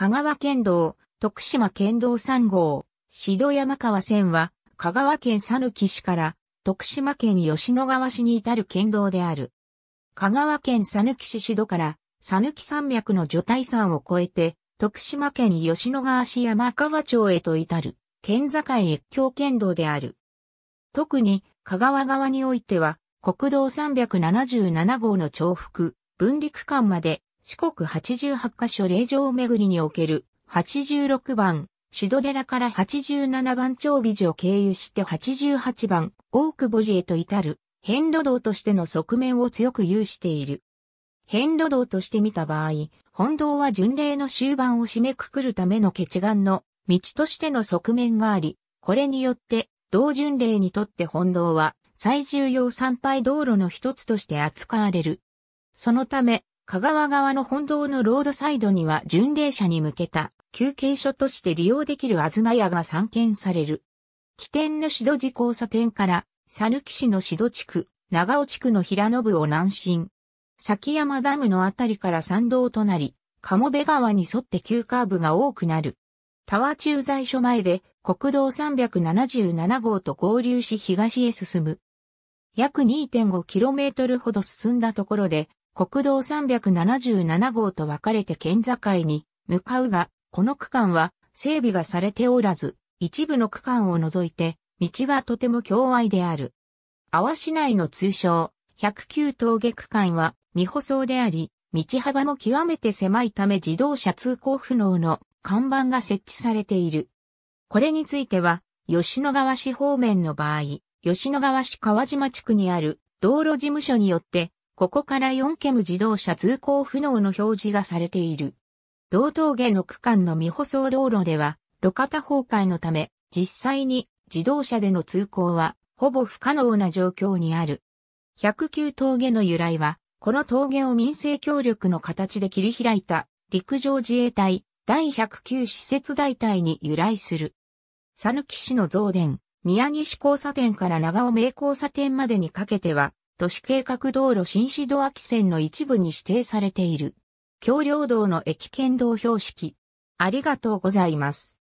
香川県道、徳島県道3号、指導山川線は、香川県佐抜市から、徳島県吉野川市に至る県道である。香川県佐抜市指戸から、佐抜山脈の除体山を越えて、徳島県吉野川市山川町へと至る、県境越境県道である。特に、香川側においては、国道377号の重複、分離区間まで四国八十八カ所霊場巡りにおける八十六番、主ュ寺から八十七番長美寺を経由して八十八番、大久保寺へと至る、変路道としての側面を強く有している。変路道として見た場合、本道は巡礼の終盤を締めくくるための決願の道としての側面があり、これによって、道巡礼にとって本道は最重要参拝道路の一つとして扱われる。そのため、香川側の本堂のロードサイドには巡礼者に向けた休憩所として利用できる東屋が散見される。起点の指導寺交差点から、さぬき市の指導地区、長尾地区の平野部を南進。崎山ダムのあたりから参道となり、鴨部川に沿って急カーブが多くなる。タワー駐在所前で国道377号と合流し東へ進む。約 2.5km ほど進んだところで国道377号と分かれて県境に向かうが、この区間は整備がされておらず、一部の区間を除いて、道はとても狭隘である。阿波市内の通称、109峠区間は未舗装であり、道幅も極めて狭いため自動車通行不能の看板が設置されている。これについては、吉野川市方面の場合、吉野川市川島地区にある道路事務所によってここから4ケム自動車通行不能の表示がされている。道峠の区間の未舗装道路では、路肩崩壊のため、実際に自動車での通行は、ほぼ不可能な状況にある。109峠の由来は、この峠を民生協力の形で切り開いた陸上自衛隊第109施設大隊に由来する。佐抜市の増田、宮西交差点から長尾名交差点までにかけては、都市計画道路新市道き線の一部に指定されている。橋梁道の駅県道標識。ありがとうございます。